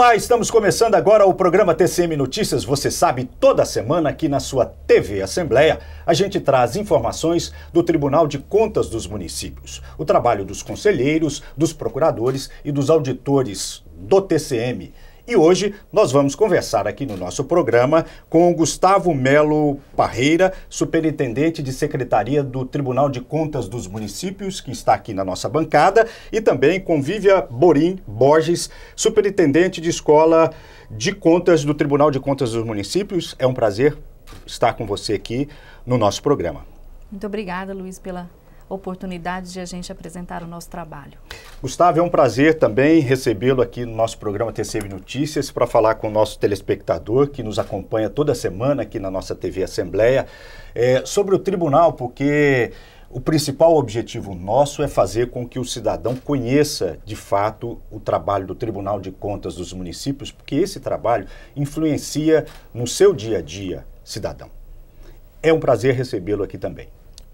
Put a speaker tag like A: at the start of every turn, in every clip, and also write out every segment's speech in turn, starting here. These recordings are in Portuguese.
A: Olá, estamos começando agora o programa TCM Notícias. Você sabe, toda semana aqui na sua TV Assembleia, a gente traz informações do Tribunal de Contas dos Municípios, o trabalho dos conselheiros, dos procuradores e dos auditores do TCM. E hoje nós vamos conversar aqui no nosso programa com Gustavo Melo Parreira, superintendente de Secretaria do Tribunal de Contas dos Municípios, que está aqui na nossa bancada, e também com Vívia Borim Borges, superintendente de Escola de Contas do Tribunal de Contas dos Municípios. É um prazer estar com você aqui no nosso programa.
B: Muito obrigada, Luiz, pela oportunidade de a gente apresentar o nosso trabalho.
A: Gustavo, é um prazer também recebê-lo aqui no nosso programa TCM Notícias para falar com o nosso telespectador que nos acompanha toda semana aqui na nossa TV Assembleia é, sobre o tribunal, porque o principal objetivo nosso é fazer com que o cidadão conheça de fato o trabalho do Tribunal de Contas dos Municípios, porque esse trabalho influencia no seu dia a dia, cidadão. É um prazer recebê-lo aqui também.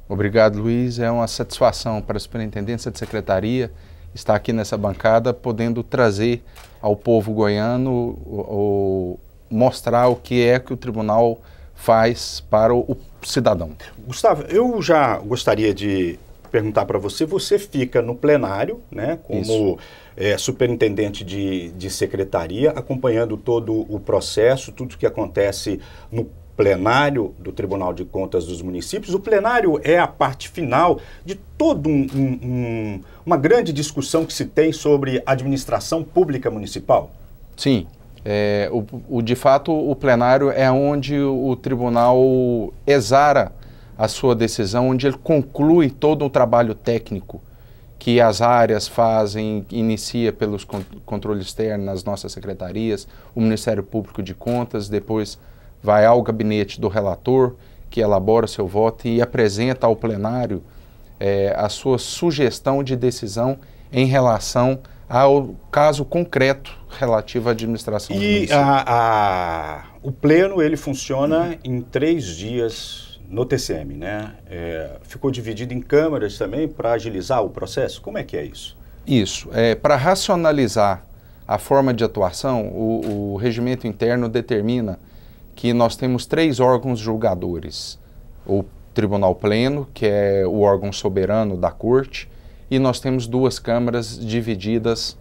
C: Obrigado, Luiz. É uma satisfação para a Superintendência de Secretaria estar aqui nessa bancada, podendo trazer ao povo goiano, ou mostrar o que é que o tribunal faz para o, o cidadão.
A: Gustavo, eu já gostaria de perguntar para você, você fica no plenário, né, como é, superintendente de, de secretaria, acompanhando todo o processo, tudo que acontece no plenário do Tribunal de Contas dos Municípios. O plenário é a parte final de toda um, um, um, uma grande discussão que se tem sobre administração pública municipal.
C: Sim. É, o, o, de fato, o plenário é onde o tribunal exara a sua decisão, onde ele conclui todo o trabalho técnico que as áreas fazem, inicia pelos controles externos, nas nossas secretarias, o Ministério Público de Contas, depois vai ao gabinete do relator, que elabora o seu voto e apresenta ao plenário é, a sua sugestão de decisão em relação ao caso concreto relativo à administração e a, a, o pleno ele funciona uhum. em
A: três dias no TCM, né? É, ficou dividido em câmaras também para agilizar o processo. Como é que é isso?
C: Isso é para racionalizar a forma de atuação. O, o regimento interno determina que nós temos três órgãos julgadores: o Tribunal Pleno, que é o órgão soberano da Corte, e nós temos duas câmaras divididas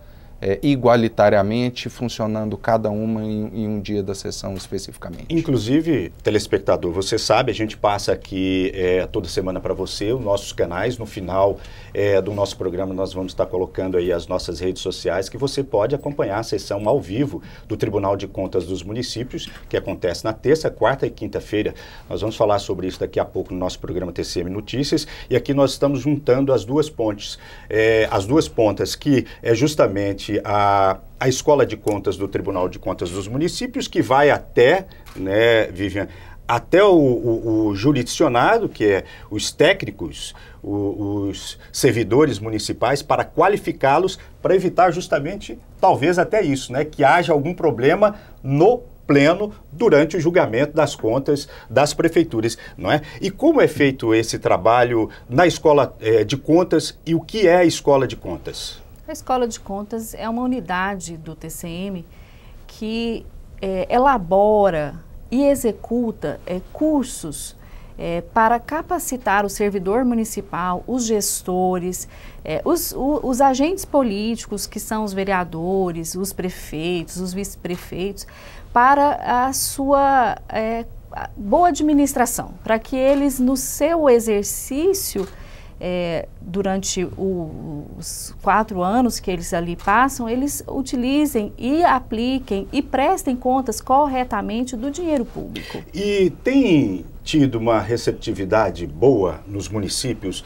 C: é, igualitariamente, funcionando cada uma em, em, um dia da sessão especificamente.
A: Inclusive,
C: telespectador,
A: você sabe, a gente passa aqui é, toda semana para você os nossos canais. No final é, do nosso programa, nós vamos estar colocando aí as nossas redes sociais que você pode acompanhar a sessão ao vivo do Tribunal de Contas dos Municípios, que acontece na terça, quarta e quinta-feira. Nós vamos falar sobre isso daqui a pouco no nosso programa TCM Notícias. E aqui nós estamos juntando as duas pontes, é, as duas pontas que é justamente a, a Escola de Contas do Tribunal de Contas dos Municípios, que vai até, né, Vivian, até o, o, o jurisdicionado, que é os técnicos, o, os servidores municipais, para qualificá-los, para evitar justamente, talvez até isso, né, que haja algum problema no pleno durante o julgamento das contas das prefeituras, não é? E como é feito esse trabalho na escola é, de contas e o que é a escola de contas?
B: A Escola de Contas é uma unidade do TCM que é, elabora e executa é, cursos é, para capacitar o servidor municipal, os gestores, é, os, o, os, agentes políticos, que são os vereadores, os prefeitos, os vice-prefeitos, para a sua é, boa administração, para que eles, no seu exercício, é, durante o, os quatro anos que eles ali passam, eles utilizem e apliquem e prestem contas corretamente do dinheiro público. E
A: tem tido uma receptividade boa nos municípios?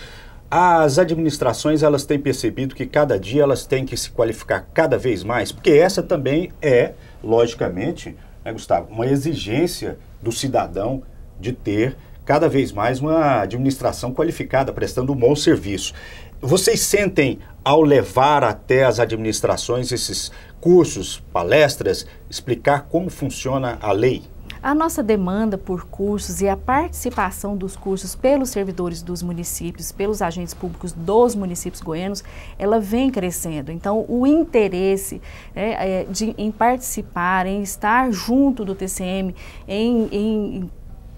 A: As administrações elas têm percebido que cada dia elas têm que se qualificar cada vez mais, porque essa também é, logicamente, né, Gustavo, uma exigência do cidadão de ter cada vez mais uma administração qualificada, prestando um bom serviço. Vocês sentem, ao levar até as administrações esses cursos, palestras, explicar como funciona a lei?
B: A nossa demanda por cursos e a participação dos cursos pelos servidores dos municípios, pelos agentes públicos dos municípios goianos, ela vem crescendo. Então, o interesse né, é, de, em participar, em estar junto do TCM, em, em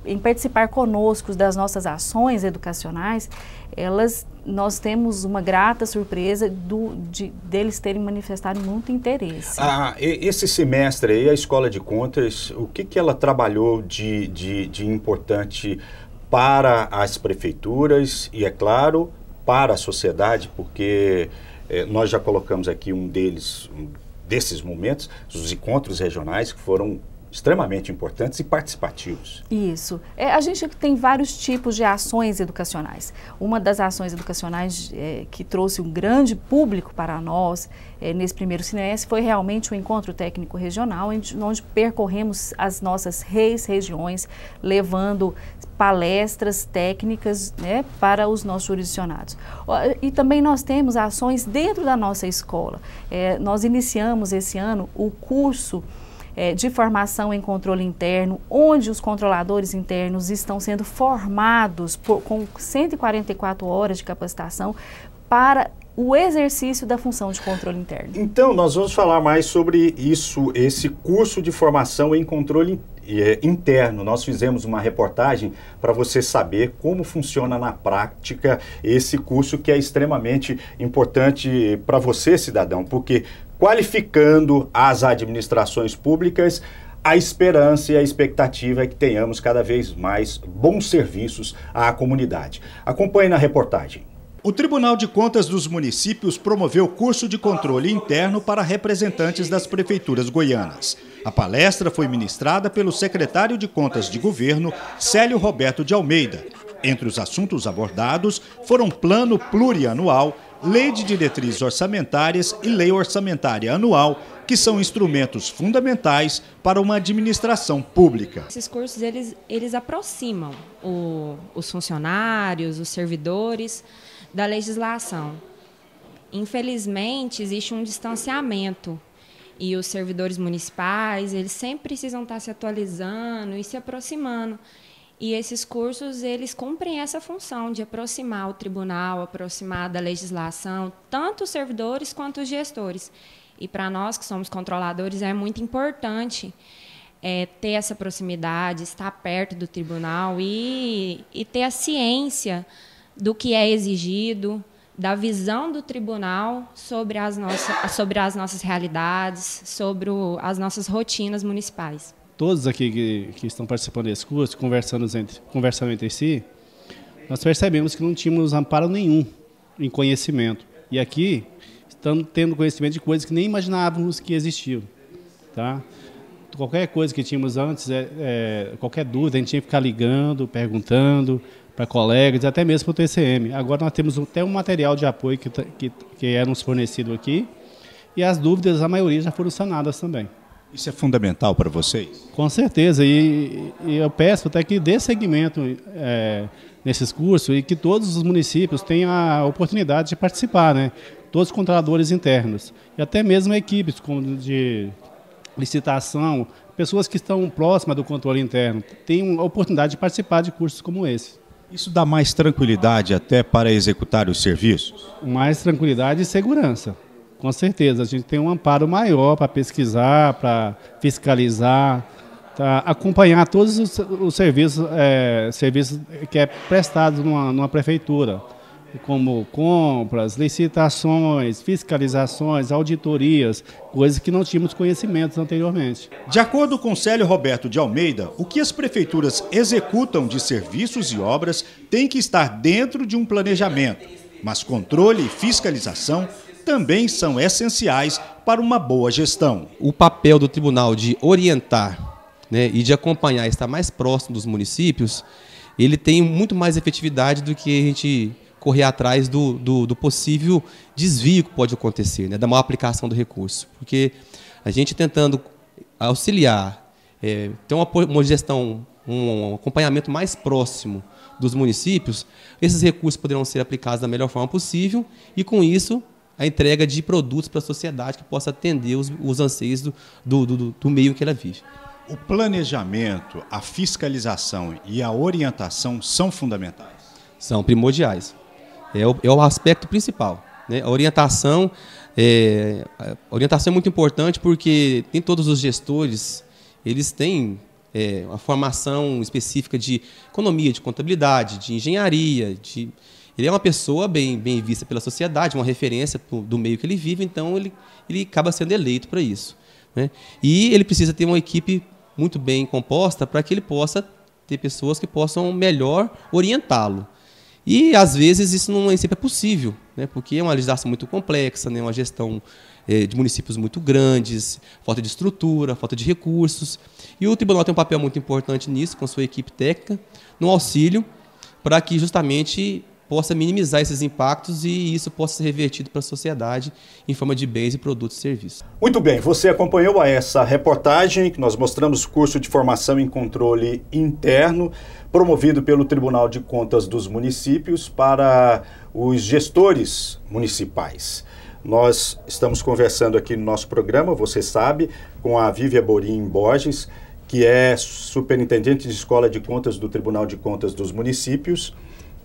B: em participar conosco das nossas ações educacionais, elas nós temos uma grata surpresa do, de, deles terem manifestado muito interesse. Ah,
A: esse semestre aí, a Escola de Contas, o que, que ela trabalhou de, de, de importante para as prefeituras e, é claro, para a sociedade, porque eh, nós já colocamos aqui um deles, um desses momentos, os encontros regionais que foram extremamente importantes e participativos.
B: Isso. É, a gente tem vários tipos de ações educacionais. Uma das ações educacionais é, que trouxe um grande público para nós é, nesse primeiro CineS foi realmente o encontro técnico regional, onde percorremos as nossas reis regiões, levando palestras técnicas né, para os nossos jurisdicionados. E também nós temos ações dentro da nossa escola. É, nós iniciamos esse ano o curso é, de formação em controle interno, onde os controladores internos estão sendo formados por, com 144 horas de capacitação para o exercício da função de controle interno.
A: Então, nós vamos falar mais sobre isso, esse curso de formação em controle é, interno. Nós fizemos uma reportagem para você saber como funciona na prática esse curso que é extremamente importante para você, cidadão, porque qualificando as administrações públicas. A esperança e a expectativa é que tenhamos cada vez mais bons serviços à comunidade. Acompanhe na reportagem. O Tribunal de Contas dos Municípios promoveu curso de controle interno para representantes das prefeituras goianas. A palestra foi ministrada pelo secretário de Contas de Governo, Célio Roberto de Almeida, entre os assuntos abordados foram plano plurianual, lei de diretrizes orçamentárias e lei orçamentária anual, que são instrumentos fundamentais para uma administração pública.
D: Esses cursos eles, eles aproximam o, os funcionários, os servidores da legislação. Infelizmente existe um distanciamento e os servidores municipais eles sempre precisam estar se atualizando e se aproximando. E esses cursos, eles cumprem essa função de aproximar o tribunal, aproximar da legislação, tanto os servidores quanto os gestores. E para nós que somos controladores é muito importante é, ter essa proximidade, estar perto do tribunal e, e ter a ciência do que é exigido, da visão do tribunal sobre as, nossa, sobre as nossas realidades, sobre o, as nossas rotinas municipais
E: todos aqui que, que estão participando desse curso, conversando entre, conversando entre si, nós percebemos que não tínhamos amparo nenhum em conhecimento. E aqui estamos tendo conhecimento de coisas que nem imaginávamos que existiam. Tá? Qualquer coisa que tínhamos antes, é, é, qualquer dúvida, a gente tinha que ficar ligando, perguntando para colegas, até mesmo para o TCM. Agora nós temos até um material de apoio que, que, que é nos fornecido aqui e as dúvidas, a maioria já foram sanadas
A: também. Isso é fundamental para vocês?
E: Com certeza, e, e, eu peço até que dê segmento é, nesses cursos e que todos os municípios tenham a oportunidade de participar, né? todos os controladores internos, e até mesmo equipes como de licitação, pessoas que estão próximas do controle interno, tenham a oportunidade de participar de cursos como esse. Isso dá mais tranquilidade até para executar os serviços? Mais tranquilidade e segurança. Com certeza, a gente tem um amparo maior para pesquisar, para fiscalizar, para acompanhar todos os, os serviços, é, serviços que é prestado numa, numa prefeitura, como compras, licitações, fiscalizações, auditorias, coisas que não tínhamos conhecimentos
A: anteriormente. De acordo com Célio Roberto de Almeida, o que as prefeituras executam de serviços e obras tem que estar dentro de um planejamento, mas controle e fiscalização também são essenciais para uma boa gestão. O
D: papel do tribunal de orientar né, e de acompanhar, estar mais próximo dos municípios, ele tem muito mais efetividade do que a gente correr atrás do, do, do possível desvio que pode acontecer, né, da má aplicação do recurso. Porque a gente tentando auxiliar, é, ter uma, uma gestão, um, um acompanhamento mais próximo dos municípios, esses recursos poderão ser aplicados da melhor forma possível e, com isso, a entrega de produtos para a sociedade que possa atender os, os anseios do, do, do, do meio que ela vive. O planejamento, a fiscalização e a orientação são fundamentais? São primordiais. É o, é o aspecto principal. Né? A orientação é, a orientação é muito importante porque nem todos os gestores eles têm é, uma formação específica de economia, de contabilidade, de engenharia, de ele é uma pessoa bem, bem vista pela sociedade, uma referência do meio que ele vive, então ele, ele acaba sendo eleito para isso. Né? E ele precisa ter uma equipe muito bem composta para que ele possa ter pessoas que possam melhor orientá-lo. E às vezes isso não é sempre possível, né? porque é uma legislação muito complexa, né? uma gestão é, de municípios muito grandes, falta de estrutura, falta de recursos. E o tribunal tem um papel muito importante nisso, com sua equipe técnica, no auxílio, para que justamente possa minimizar esses impactos e isso possa ser revertido para a sociedade em forma de bens e produtos e serviços.
A: Muito bem, você acompanhou essa reportagem que nós mostramos o curso de formação em controle interno promovido pelo Tribunal de Contas dos Municípios para os gestores municipais. Nós estamos conversando aqui no nosso programa, você sabe, com a Vívia Borim Borges, que é superintendente de Escola de Contas do Tribunal de Contas dos Municípios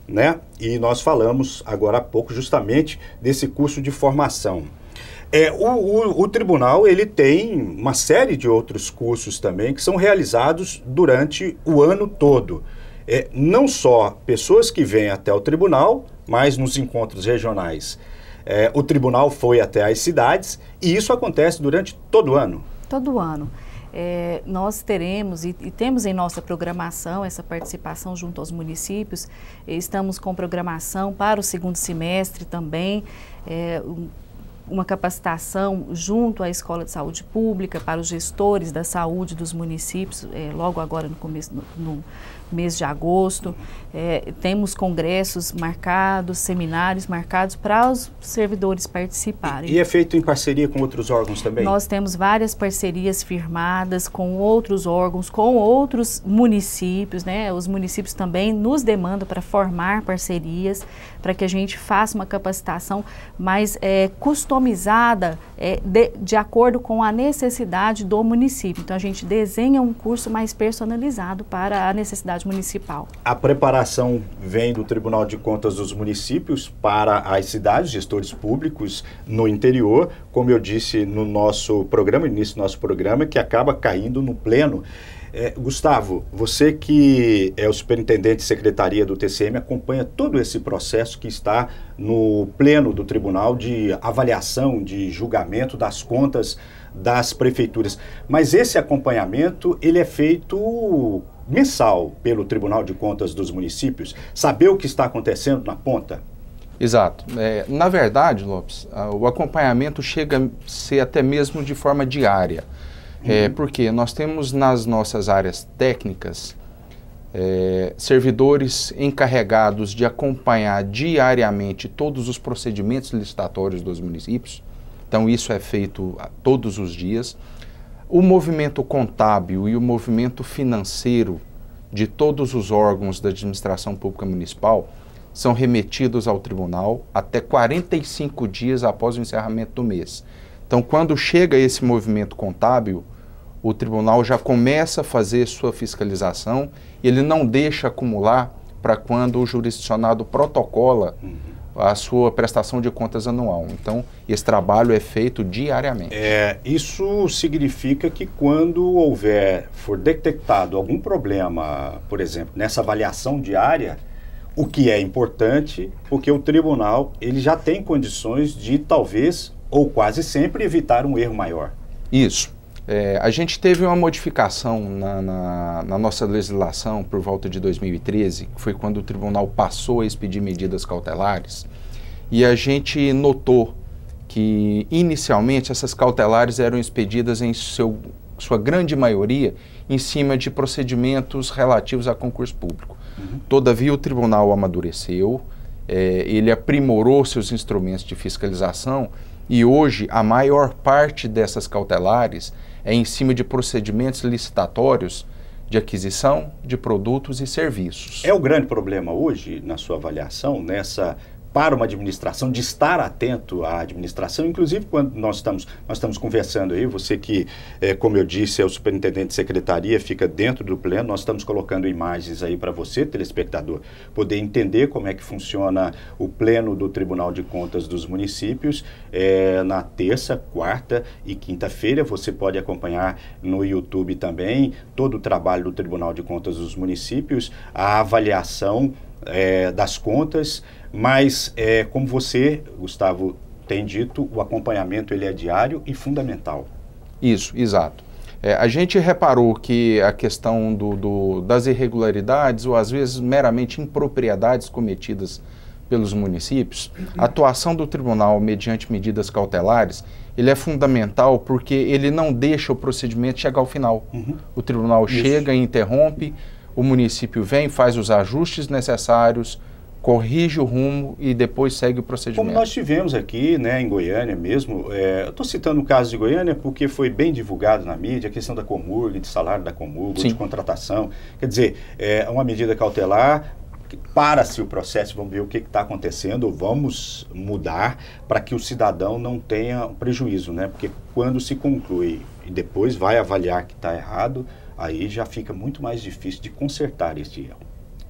A: né? E nós falamos agora há pouco justamente desse curso de formação. É, o, o, o, tribunal ele tem uma série de outros cursos também que são realizados durante o ano todo. É, não só pessoas que vêm até o tribunal, mas nos encontros regionais. É, o tribunal foi até as cidades e isso acontece durante todo o ano.
B: Todo ano é, nós teremos e, e, temos em nossa programação essa participação junto aos municípios. Estamos com programação para o segundo semestre também, é, um, uma capacitação junto à Escola de Saúde Pública para os gestores da saúde dos municípios, é, logo agora no começo, no, no, mês de agosto. É, temos congressos marcados, seminários marcados para os servidores participarem. E, e é
A: feito em parceria com outros órgãos também? Nós
B: temos várias parcerias firmadas com outros órgãos, com outros municípios, né? Os municípios também nos demandam para formar parcerias, para que a gente faça uma capacitação mais é, customizada é, de, de acordo com a necessidade do município. Então a gente desenha um curso mais personalizado para a necessidade contabilidade municipal.
A: A preparação vem do Tribunal de Contas dos Municípios para as cidades, gestores públicos no interior, como eu disse no nosso programa, início do nosso programa, que acaba caindo no pleno. É, Gustavo, você que é o superintendente de secretaria do TCM, acompanha todo esse processo que está no pleno do tribunal de avaliação, de julgamento das contas das prefeituras. Mas esse acompanhamento, ele é feito mensal pelo Tribunal de Contas dos Municípios, saber o que está acontecendo na ponta?
C: Exato. É, na verdade, Lopes, o acompanhamento chega a ser até mesmo de forma diária. É, uhum. porque nós temos nas nossas áreas técnicas é, servidores encarregados de acompanhar diariamente todos os procedimentos licitatórios dos municípios. Então, isso é feito todos os dias. O movimento contábil e o movimento financeiro de todos os órgãos da administração pública municipal são remetidos ao tribunal até 45 dias após o encerramento do mês. Então, quando chega esse movimento contábil, o tribunal já começa a fazer sua fiscalização, ele não deixa acumular para quando o jurisdicionado protocola. Uhum a sua prestação de contas anual. Então, esse trabalho é feito diariamente. É, isso significa
A: que quando houver, for detectado algum problema, por exemplo, nessa avaliação diária, o que é importante, porque o tribunal ele já tem condições de talvez ou quase sempre evitar um erro maior.
C: Isso. É, a gente teve uma modificação na, na, na, nossa legislação por volta de 2013, que foi quando o tribunal passou a expedir medidas cautelares, e a gente notou que inicialmente essas cautelares eram expedidas em seu, sua grande maioria em cima de procedimentos relativos a concurso público. Uhum. Todavia, o tribunal amadureceu, é, ele aprimorou seus instrumentos de fiscalização e hoje a maior parte dessas cautelares é em cima de procedimentos licitatórios de aquisição de produtos e serviços.
A: É o grande problema hoje, na sua avaliação, nessa para uma administração, de estar atento à administração, inclusive quando nós estamos, nós estamos conversando aí, você que, é, como eu disse, é o superintendente de secretaria, fica dentro do pleno, nós estamos colocando imagens aí para você, telespectador, poder entender como é que funciona o pleno do Tribunal de Contas dos Municípios. É, na terça, quarta e quinta-feira, você pode acompanhar no YouTube também todo o trabalho do Tribunal de Contas dos Municípios, a avaliação é, das contas, mas, é, como você, Gustavo, tem dito, o acompanhamento ele é diário e fundamental.
C: Isso, exato. É, a gente reparou que a questão do, do, das irregularidades ou às vezes meramente impropriedades cometidas pelos municípios, uhum. a atuação do tribunal mediante medidas cautelares, ele é fundamental porque ele não deixa o procedimento chegar ao final. Uhum. O tribunal Isso. chega e interrompe, o município vem, faz os ajustes necessários, corrige o rumo e depois segue o procedimento. Como nós tivemos
A: aqui, né, em Goiânia mesmo, é, estou citando o caso de Goiânia porque foi bem divulgado na mídia a questão da Comurg, de salário da Comurg, de contratação. Quer dizer, é uma medida cautelar para-se o processo, vamos ver o que está acontecendo, vamos mudar para que o cidadão não tenha prejuízo, né? Porque quando se conclui e depois vai avaliar que está errado, aí já fica muito mais difícil de consertar este erro.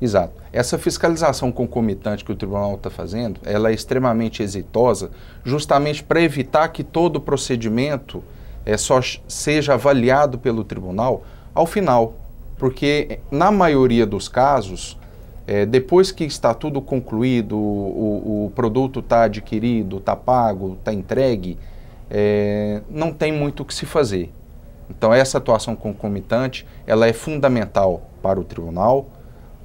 C: Exato. Essa fiscalização concomitante que o tribunal está fazendo, ela é extremamente exitosa, justamente para evitar que todo o procedimento é, só seja avaliado pelo tribunal ao final, porque eh, na maioria dos casos, é, depois que está tudo concluído, o, o produto está adquirido, está pago, está entregue, é, não tem muito o que se fazer. Então essa atuação concomitante, ela é fundamental para o tribunal,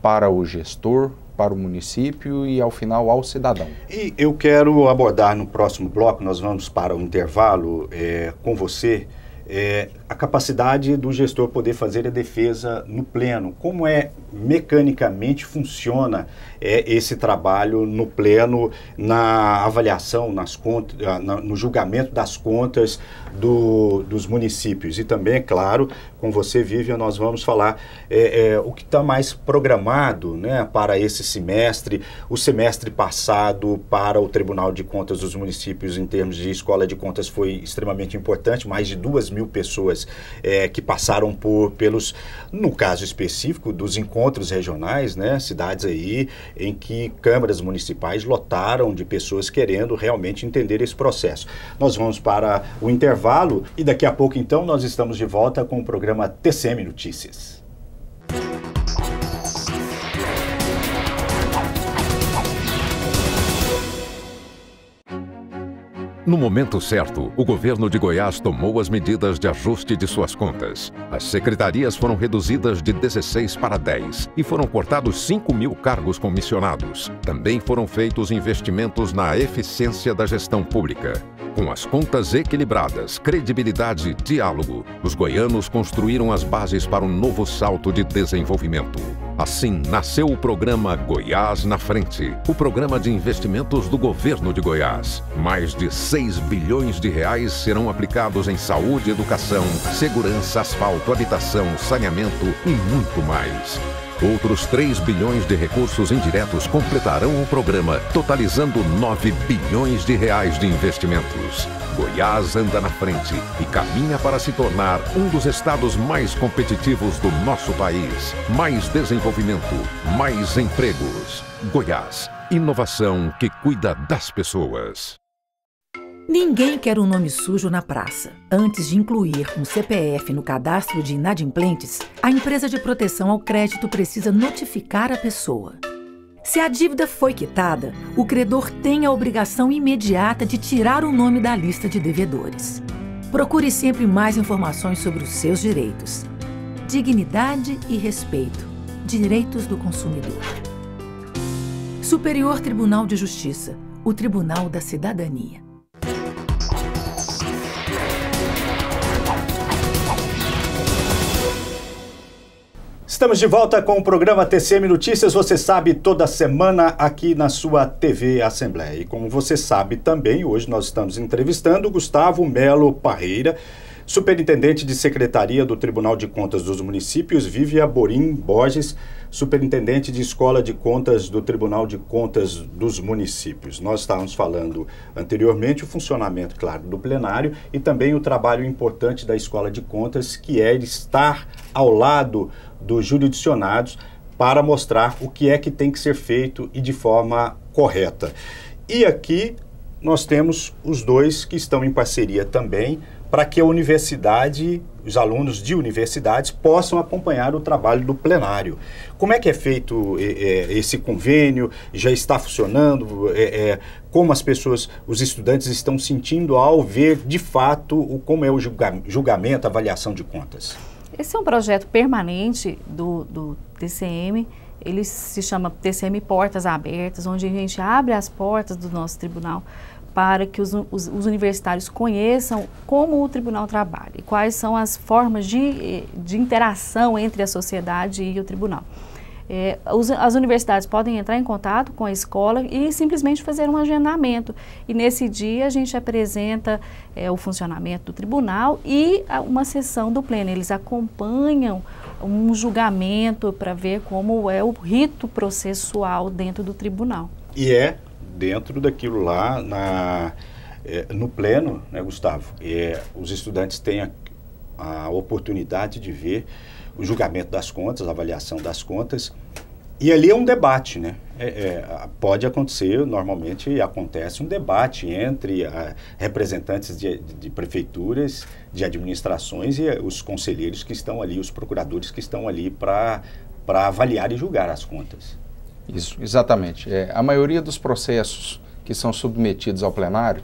C: para o gestor, para o município e, ao final, ao cidadão.
A: E eu quero abordar no próximo bloco, nós vamos para o intervalo é, com você, é, a capacidade do gestor poder fazer a defesa no pleno. Como é mecanicamente funciona é, esse trabalho no pleno, na avaliação, nas contas, ah, na, no julgamento das contas do, dos municípios? E também, é claro, com você, Vivian, nós vamos falar é, é, o que está mais programado né, para esse semestre, o semestre passado para o Tribunal de Contas dos Municípios em termos de escola de contas foi extremamente importante, mais de duas mil pessoas pessoas é, que passaram por pelos, no caso específico, dos encontros regionais, né, cidades aí em que câmaras municipais lotaram de pessoas querendo realmente entender esse processo. Nós vamos para o intervalo e daqui a pouco, então, nós estamos de volta com o programa TCM Notícias.
F: No momento certo, o governo de Goiás tomou as medidas de ajuste de suas contas. As secretarias foram reduzidas de 16 para 10 e foram cortados 5 mil cargos comissionados. Também foram feitos investimentos na eficiência da gestão pública. Com as contas equilibradas, credibilidade e diálogo, os goianos construíram as bases para um novo salto de desenvolvimento. Assim nasceu o programa Goiás na Frente, o programa de investimentos do governo de Goiás. Mais de 6 bilhões de reais serão aplicados em saúde, educação, segurança, asfalto, habitação, saneamento e muito mais. Outros 3 bilhões de recursos indiretos completarão o programa, totalizando 9 bilhões de reais de investimentos. Goiás anda na frente e caminha para se tornar um dos estados mais competitivos do nosso país. Mais desenvolvimento, mais empregos. Goiás, inovação que cuida das pessoas.
D: Ninguém quer um nome sujo na praça. Antes de incluir um CPF no cadastro de inadimplentes, a empresa de proteção ao crédito precisa notificar a pessoa. Se a dívida foi quitada, o credor tem a obrigação imediata de tirar o nome da lista de devedores. Procure sempre mais informações sobre os seus direitos. Dignidade e respeito. Direitos do consumidor. Superior Tribunal de Justiça, o Tribunal da Cidadania.
A: Estamos de volta com o programa TCM Notícias, você sabe, toda semana aqui na sua TV Assembleia. E como você sabe também, hoje nós estamos entrevistando Gustavo Melo Parreira, superintendente de Secretaria do Tribunal de Contas dos Municípios, Vivia Borim Borges superintendente de Escola de Contas do Tribunal de Contas dos Municípios. Nós estávamos falando anteriormente o funcionamento, claro, do plenário e também o trabalho importante da Escola de Contas, que é estar ao lado dos jurisdicionados para mostrar o que é que tem que ser feito e de forma correta. E aqui nós temos os dois que estão em parceria também para que a universidade os alunos de universidades possam acompanhar o trabalho do plenário. Como é que é feito é, esse convênio? Já está funcionando? É, é, como as pessoas, os estudantes estão sentindo ao ver de fato o, como é o julgamento, a avaliação de contas?
B: Esse é um projeto permanente do, do TCM. Ele se chama TCM Portas Abertas, onde a gente abre as portas do nosso tribunal para que os, os, os, universitários conheçam como o tribunal trabalha e quais são as formas de, de interação entre a sociedade e o tribunal. É, os, as universidades podem entrar em contato com a escola e simplesmente fazer um agendamento. E nesse dia a gente apresenta é, o funcionamento do tribunal e a, uma sessão do pleno. Eles acompanham um julgamento para ver como é o rito processual dentro do tribunal.
A: E é dentro daquilo lá na, é, no pleno, né, Gustavo? É, os estudantes têm a, a oportunidade de ver o julgamento das contas, a avaliação das contas. E ali é um debate, né? É, é, pode acontecer, normalmente acontece um debate entre a, ah, representantes de, de, prefeituras, de administrações e eh, os conselheiros que estão ali, os procuradores que estão ali para avaliar e julgar as contas.
C: Isso, exatamente. É, a maioria dos processos que são submetidos ao plenário,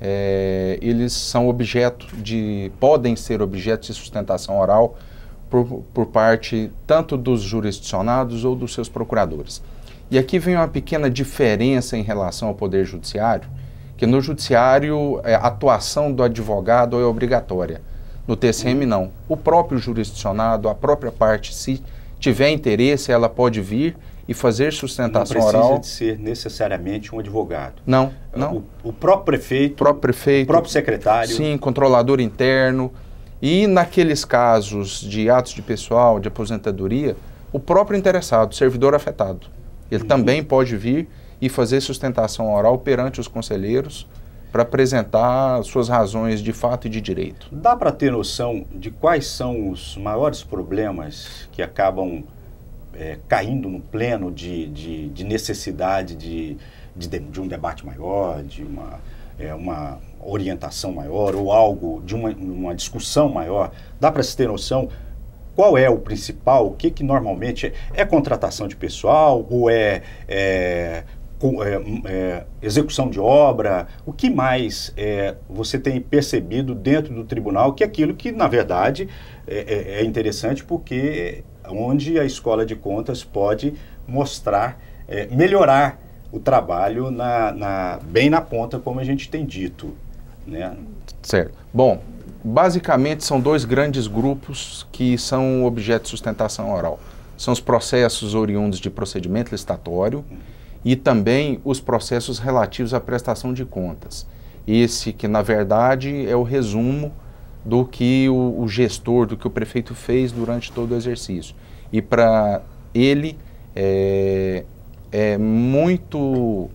C: é, eles são objeto de, podem ser objeto de sustentação oral por, por parte tanto dos jurisdicionados ou dos seus procuradores. E aqui vem uma pequena diferença em relação ao Poder Judiciário, que no Judiciário é, a atuação do advogado é obrigatória, no TCM não. O próprio jurisdicionado, a própria parte, se tiver interesse, ela pode vir e fazer sustentação oral. Não
A: precisa oral. de ser necessariamente um advogado.
C: Não, ah, não.
A: O, o próprio prefeito,
C: próprio prefeito, o próprio secretário. Sim, controlador interno. E naqueles casos de atos de pessoal, de aposentadoria, o próprio interessado, servidor afetado, ele uhum. também pode vir e fazer sustentação oral perante os conselheiros para apresentar suas razões de fato e de direito.
A: Dá para ter noção de quais são os maiores problemas que acabam é, caindo no pleno de, de, de necessidade de, de, de, um debate maior, de uma, é, uma orientação maior ou algo, de uma, uma discussão maior. Dá para se ter noção qual é o principal, o que, que normalmente é, é contratação de pessoal ou é, é, é, hum, é, execução de obra, o que mais é, você tem percebido dentro do tribunal, que é aquilo que, na verdade, é, é interessante porque onde a escola de contas pode mostrar, é, melhorar o trabalho na, na, bem na ponta, como a gente tem dito. Né?
C: Certo. Bom, basicamente são dois grandes grupos que são objeto de sustentação oral. São os processos oriundos de procedimento licitatório e também os processos relativos à prestação de contas. Esse que, na verdade, é o resumo do que o, o gestor, do que o prefeito fez durante todo o exercício. E para ele é, é muito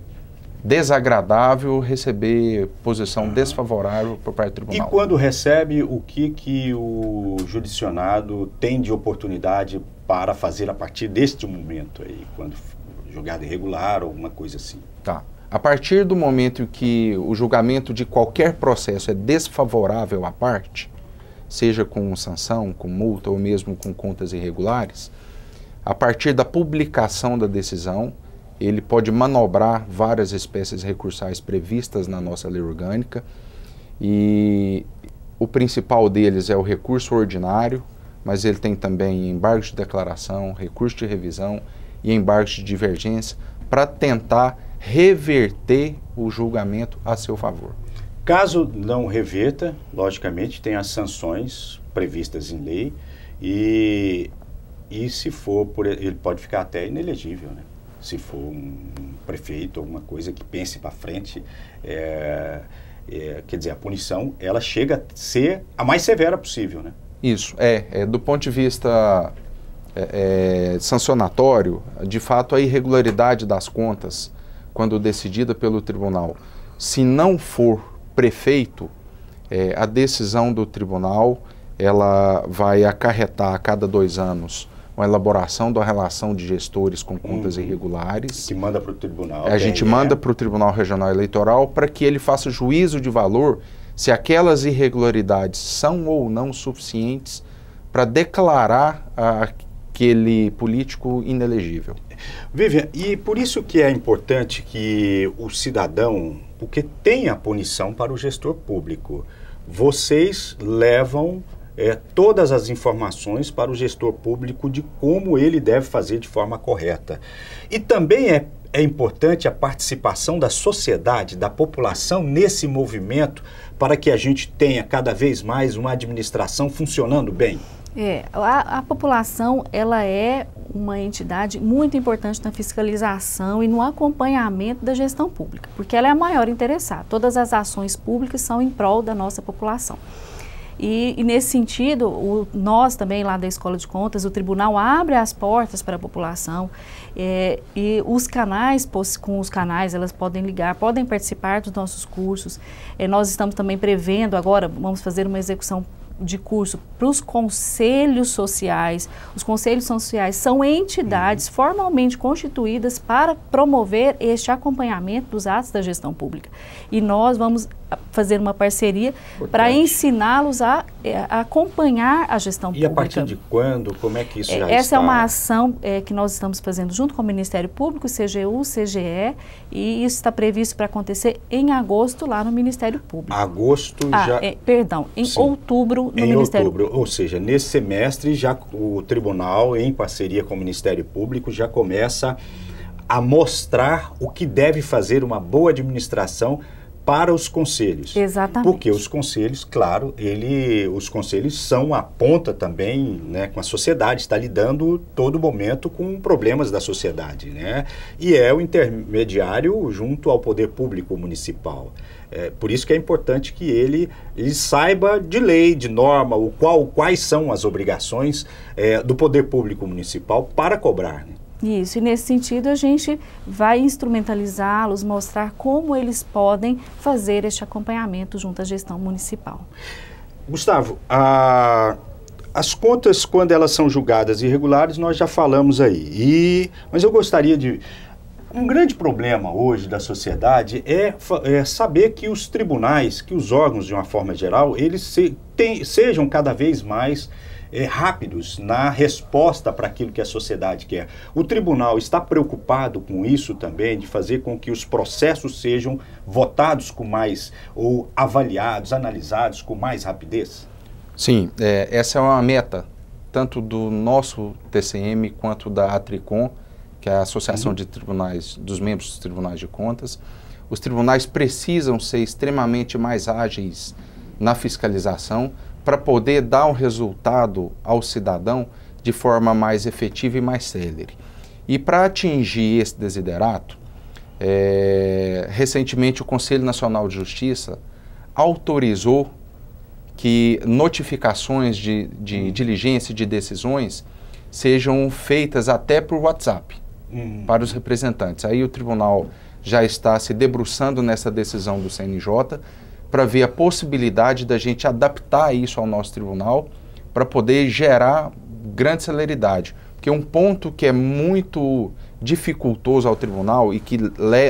C: desagradável receber posição uhum. desfavorável por parte do tribunal. E
A: quando recebe, o que, que o judicionado tem de oportunidade para fazer a partir deste momento aí, quando julgado irregular ou alguma coisa assim?
C: Tá. A partir do momento que o julgamento de qualquer processo é desfavorável à parte, seja com sanção, com multa ou mesmo com contas irregulares, a partir da publicação da decisão, ele pode manobrar várias espécies recursais previstas na nossa lei orgânica e o principal deles é o recurso ordinário, mas ele tem também embargos de declaração, recurso de revisão e embargos de divergência para tentar reverter o julgamento a seu favor.
A: Caso não reverta, logicamente, tem as sanções previstas em lei e, e se for, por, ele pode ficar até inelegível, né? Se for um prefeito, ou alguma coisa que pense para frente, é, é, quer dizer, a punição, ela chega a ser a mais severa possível, né?
C: Isso, é, é do ponto de vista é, é sancionatório, de fato, a irregularidade das contas quando decidida pelo tribunal, se não for prefeito, é, a decisão do tribunal ela vai acarretar a cada dois anos uma elaboração da relação de gestores com contas uhum. irregulares. Que manda para o tribunal. A gente manda né? para o Tribunal Regional Eleitoral para que ele faça juízo de valor se aquelas irregularidades são ou não suficientes para declarar a, aquele político inelegível.
A: Vivian, e por isso que é importante que o cidadão, porque tem a punição para o gestor público, vocês levam é, todas as informações para o gestor público de como ele deve fazer de forma correta. E também é, é importante a participação da sociedade, da população nesse movimento para que a gente tenha cada vez mais uma administração funcionando bem.
B: É, a, a, população ela é uma entidade muito importante na fiscalização e no acompanhamento da gestão pública, porque ela é a maior interessada. Todas as ações públicas são em prol da nossa população. E, e nesse sentido, o, nós também lá da Escola de Contas, o tribunal abre as portas para a população é, e os canais, com os canais, elas podem ligar, podem participar dos nossos cursos. É, nós estamos também prevendo agora, vamos fazer uma execução de curso para os conselhos sociais. Os conselhos sociais são entidades uhum. formalmente constituídas para promover este acompanhamento dos atos da gestão pública. E nós vamos fazer uma parceria para ensiná-los a, a, eh, acompanhar a gestão e pública. E a partir
A: de quando? Como é que isso é, já Essa está? é
B: uma ação é, que nós estamos fazendo junto com o Ministério Público, CGU, CGE, e isso está previsto para acontecer em agosto lá no Ministério Público.
A: Agosto ah, já... É,
B: perdão, em Sim. outubro no em Ministério
A: outubro, Público. Ou seja, nesse semestre já o Tribunal, em parceria com o Ministério Público, já começa a mostrar o que deve fazer uma boa administração para os conselhos. Exatamente. Porque os conselhos, claro, ele, os conselhos são a ponta também né, com a sociedade, está lidando todo momento com problemas da sociedade. Né? E é o intermediário junto ao poder público municipal. É, por isso que é importante que ele, ele saiba de lei, de norma, o qual, quais são as obrigações é, do poder público municipal para cobrar. Né?
B: Isso, e nesse sentido a gente vai instrumentalizá-los, mostrar como eles podem fazer este acompanhamento junto à gestão municipal.
A: Gustavo, a, as contas, quando elas são julgadas irregulares, nós já falamos aí. E, mas eu gostaria de. Um grande problema hoje da sociedade é, é saber que os tribunais, que os órgãos, de uma forma geral, eles se, tem, sejam cada vez mais é, rápidos na resposta para aquilo que a sociedade quer. O tribunal está preocupado com isso também, de fazer com que os processos sejam votados com mais, ou avaliados, analisados com mais rapidez?
C: Sim, é, essa é uma meta, tanto do nosso TCM quanto da Atricom, que é a Associação uhum. de Tribunais, dos membros dos Tribunais de Contas. Os tribunais precisam ser extremamente mais ágeis na fiscalização, para poder dar um resultado ao cidadão de forma mais efetiva e mais célere. E para atingir esse desiderato, é, recentemente o Conselho Nacional de Justiça autorizou que notificações de, de uhum. diligência de decisões sejam feitas até por WhatsApp uhum. para os representantes. Aí o tribunal já está se debruçando nessa decisão do CNJ para ver a possibilidade da gente adaptar isso ao nosso tribunal para poder gerar grande celeridade. Porque um ponto que é muito dificultoso ao tribunal e que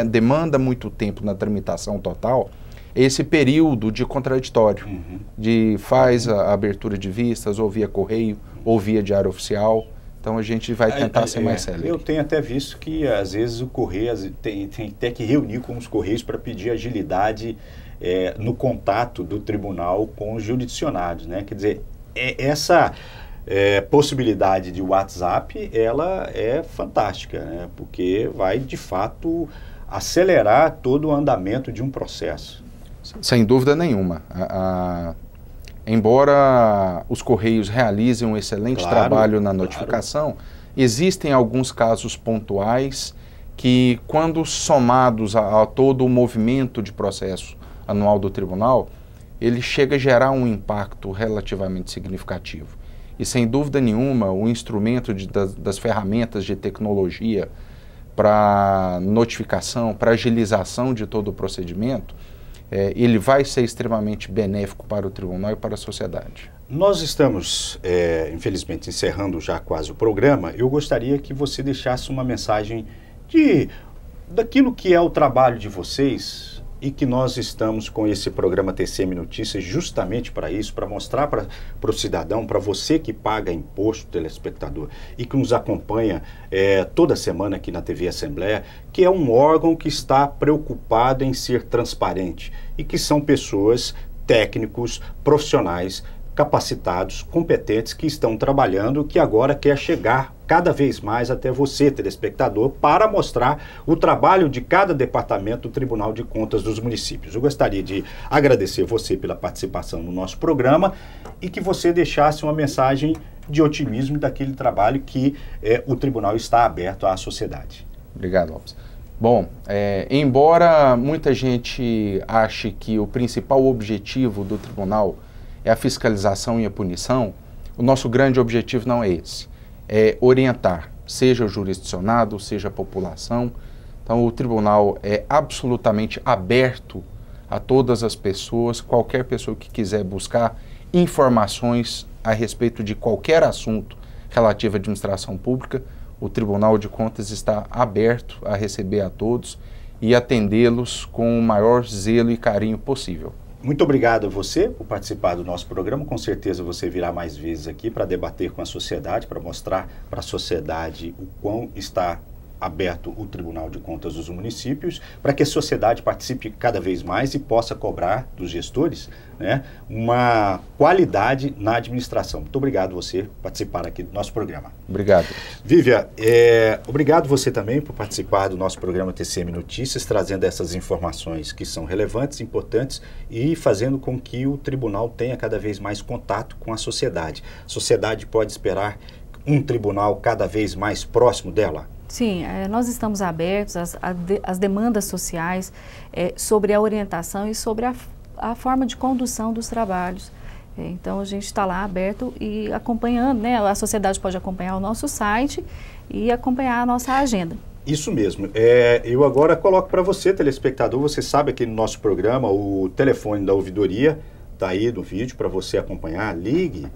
C: demanda muito tempo na tramitação total é esse período de contraditório, uhum. de faz a abertura de vistas, ou via correio, ou via diário oficial. Então a gente vai é, tentar é, ser é, mais célebre.
A: Eu tenho até visto que às vezes o correio tem, tem até que reunir com os correios para pedir agilidade é, no contato do tribunal com os judicionários, né? Quer dizer, é, essa é, possibilidade de WhatsApp, ela é fantástica, né? Porque vai, de fato, acelerar todo o andamento de um processo.
C: Sem dúvida nenhuma. A, a, embora os Correios realizem um excelente claro, trabalho na notificação, claro. existem alguns casos pontuais que, quando somados a, a todo o movimento de processo anual do tribunal, ele chega a gerar um impacto relativamente significativo. E sem dúvida nenhuma, o instrumento de, das, das ferramentas de tecnologia para notificação, para agilização de todo o procedimento, é, ele vai ser extremamente benéfico para o tribunal e para a sociedade. Nós estamos,
A: é, infelizmente, encerrando já quase o programa. Eu gostaria que você deixasse uma mensagem de daquilo que é o trabalho de vocês, e que nós estamos com esse programa TCM Notícias justamente para isso, para mostrar para o cidadão, para você que paga imposto, telespectador, e que nos acompanha é, toda semana aqui na TV Assembleia, que é um órgão que está preocupado em ser transparente e que são pessoas, técnicos, profissionais capacitados, competentes que estão trabalhando, que agora quer chegar cada vez mais até você, telespectador, para mostrar o trabalho de cada departamento do Tribunal de Contas dos municípios. Eu gostaria de agradecer você pela participação no nosso programa e que você deixasse uma mensagem de otimismo daquele trabalho que eh, o tribunal está aberto à sociedade.
C: Obrigado, Lopes. Bom, é, embora muita gente ache que o principal objetivo do tribunal é a fiscalização e a punição, o nosso grande objetivo não é esse. É orientar, seja o jurisdicionado, seja a população. Então, o tribunal é absolutamente aberto a todas as pessoas, qualquer pessoa que quiser buscar informações a respeito de qualquer assunto relativo à administração pública, o Tribunal de Contas está aberto a receber a todos e atendê-los com o maior zelo e carinho possível.
A: Muito obrigado a você por participar do nosso programa. Com certeza você virá mais vezes aqui para debater com a sociedade, para mostrar para a sociedade o quão está aberto o Tribunal de Contas dos Municípios para que a sociedade participe cada vez mais e possa cobrar dos gestores né, uma qualidade na administração. Muito obrigado você por participar aqui do nosso programa. Obrigado. Vívia, é, obrigado você também por participar do nosso programa TCM Notícias, trazendo essas informações que são relevantes, importantes e fazendo com que o tribunal tenha cada vez mais contato com a sociedade. A sociedade pode esperar um tribunal cada vez mais próximo dela.
B: Sim, é, nós estamos abertos às, às demandas sociais é, sobre a orientação e sobre a, a forma de condução dos trabalhos. É, então a gente está lá aberto e acompanhando, né? A sociedade pode acompanhar o nosso site e acompanhar a nossa agenda.
A: Isso mesmo. É, eu agora coloco para você, telespectador, você sabe aqui no nosso programa o telefone da ouvidoria está aí no vídeo para você acompanhar. Ligue.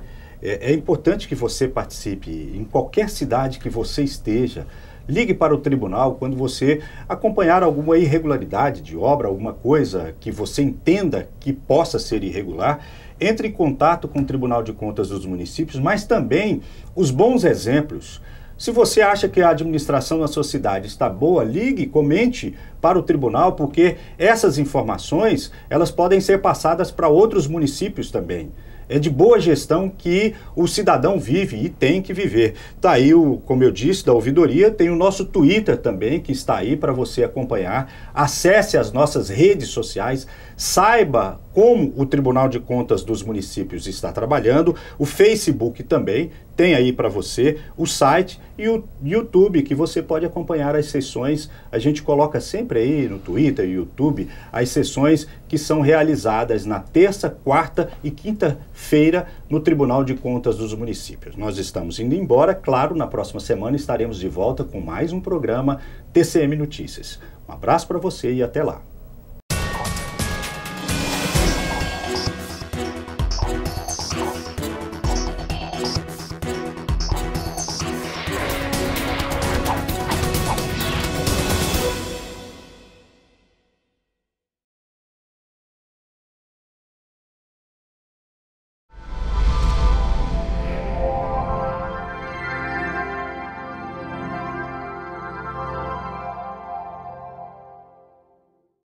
A: É, é importante que você participe em qualquer cidade que você esteja. Ligue para o tribunal quando você acompanhar alguma irregularidade de obra, alguma coisa que você entenda que possa ser irregular. Entre em contato com o Tribunal de Contas dos Municípios, mas também os bons exemplos. Se você acha que a administração na sua cidade está boa, ligue, comente para o tribunal, porque essas informações elas podem ser passadas para outros municípios também é de boa gestão que o cidadão vive e tem que viver. Está aí, o, como eu disse, da ouvidoria, tem o nosso Twitter também, que está aí para você acompanhar. Acesse as nossas redes sociais, saiba como o Tribunal de Contas dos Municípios está trabalhando, o Facebook também tem aí para você o site e o YouTube, que você pode acompanhar as sessões. A gente coloca sempre aí no Twitter e YouTube as sessões que são realizadas na terça, quarta e quinta-feira no Tribunal de Contas dos Municípios. Nós estamos indo embora, claro, na próxima semana estaremos de volta com mais um programa TCM Notícias. Um abraço para você e até lá.